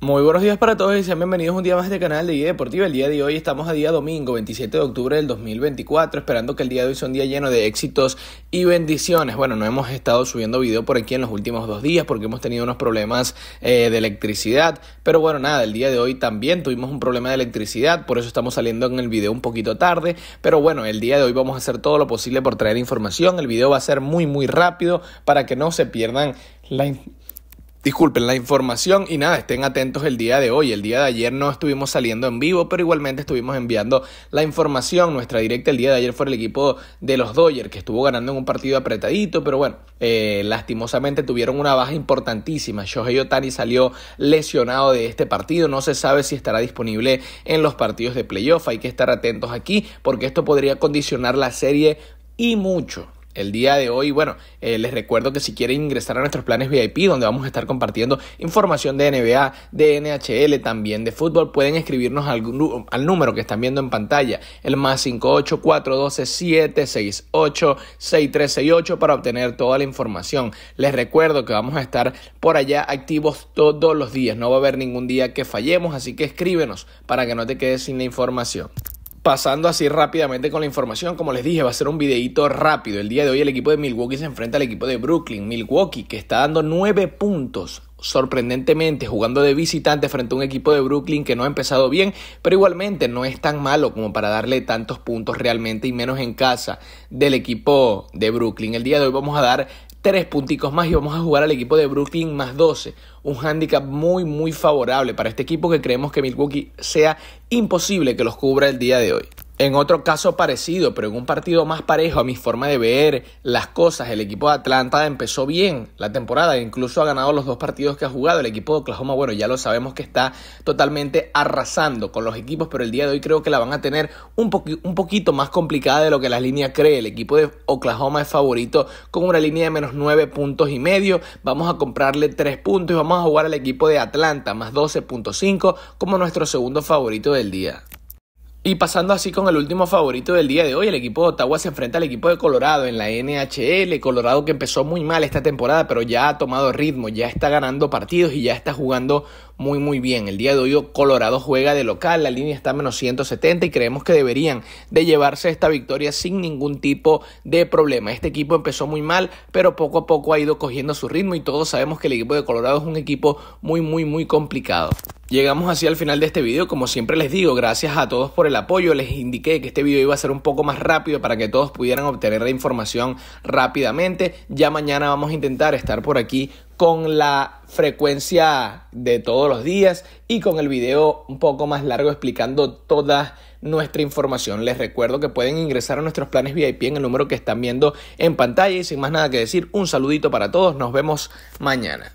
Muy buenos días para todos y sean bienvenidos un día más a este canal de Guía Deportiva. El día de hoy estamos a día domingo 27 de octubre del 2024, esperando que el día de hoy sea un día lleno de éxitos y bendiciones. Bueno, no hemos estado subiendo video por aquí en los últimos dos días porque hemos tenido unos problemas eh, de electricidad, pero bueno, nada, el día de hoy también tuvimos un problema de electricidad, por eso estamos saliendo en el video un poquito tarde, pero bueno, el día de hoy vamos a hacer todo lo posible por traer información. El video va a ser muy, muy rápido para que no se pierdan la Disculpen la información y nada, estén atentos el día de hoy. El día de ayer no estuvimos saliendo en vivo, pero igualmente estuvimos enviando la información. Nuestra directa el día de ayer fue el equipo de los Dodgers, que estuvo ganando en un partido apretadito, pero bueno, eh, lastimosamente tuvieron una baja importantísima. Shohei Otani salió lesionado de este partido. No se sabe si estará disponible en los partidos de playoff. Hay que estar atentos aquí porque esto podría condicionar la serie y mucho el día de hoy. Bueno, eh, les recuerdo que si quieren ingresar a nuestros planes VIP, donde vamos a estar compartiendo información de NBA, de NHL, también de fútbol, pueden escribirnos al, número que están viendo en pantalla, el más 584 768 para obtener toda la información. Les recuerdo que vamos a estar por allá activos todos los días, no va a haber ningún día que fallemos, así que escríbenos para que no te quedes sin la información pasando así rápidamente con la información, como les dije, va a ser un videito rápido. El día de hoy el equipo de Milwaukee se enfrenta al equipo de Brooklyn. Milwaukee que está dando nueve puntos sorprendentemente jugando de visitante frente a un equipo de Brooklyn que no ha empezado bien, pero igualmente no es tan malo como para darle tantos puntos realmente y menos en casa del equipo de Brooklyn. El día de hoy vamos a dar tres punticos más y vamos a jugar al equipo de Brooklyn más 12. Un handicap muy, muy favorable para este equipo que creemos que Milwaukee sea imposible que los cubra el día de hoy. En otro caso parecido, pero en un partido más parejo a mi forma de ver las cosas, el equipo de Atlanta empezó bien la temporada, incluso ha ganado los dos partidos que ha jugado. El equipo de Oklahoma, bueno, ya lo sabemos que está totalmente arrasando con los equipos, pero el día de hoy creo que la van a tener un, un poquito más complicada de lo que la línea cree. El equipo de Oklahoma es favorito con una línea de menos 9 puntos y medio. Vamos a comprarle 3 puntos y vamos a jugar al equipo de Atlanta más 12.5 como nuestro segundo favorito del día. Y pasando así con el último favorito del día de hoy, el equipo de Ottawa se enfrenta al equipo de Colorado en la NHL. Colorado que empezó muy mal esta temporada, pero ya ha tomado ritmo, ya está ganando partidos y ya está jugando muy muy bien. El día de hoy Colorado juega de local, la línea está a menos 170 y creemos que deberían de llevarse esta victoria sin ningún tipo de problema. Este equipo empezó muy mal, pero poco a poco ha ido cogiendo su ritmo y todos sabemos que el equipo de Colorado es un equipo muy muy muy complicado. Llegamos así al final de este video, como siempre les digo, gracias a todos por el apoyo, les indiqué que este video iba a ser un poco más rápido para que todos pudieran obtener la información rápidamente, ya mañana vamos a intentar estar por aquí con la frecuencia de todos los días y con el video un poco más largo explicando toda nuestra información. Les recuerdo que pueden ingresar a nuestros planes VIP en el número que están viendo en pantalla y sin más nada que decir, un saludito para todos, nos vemos mañana.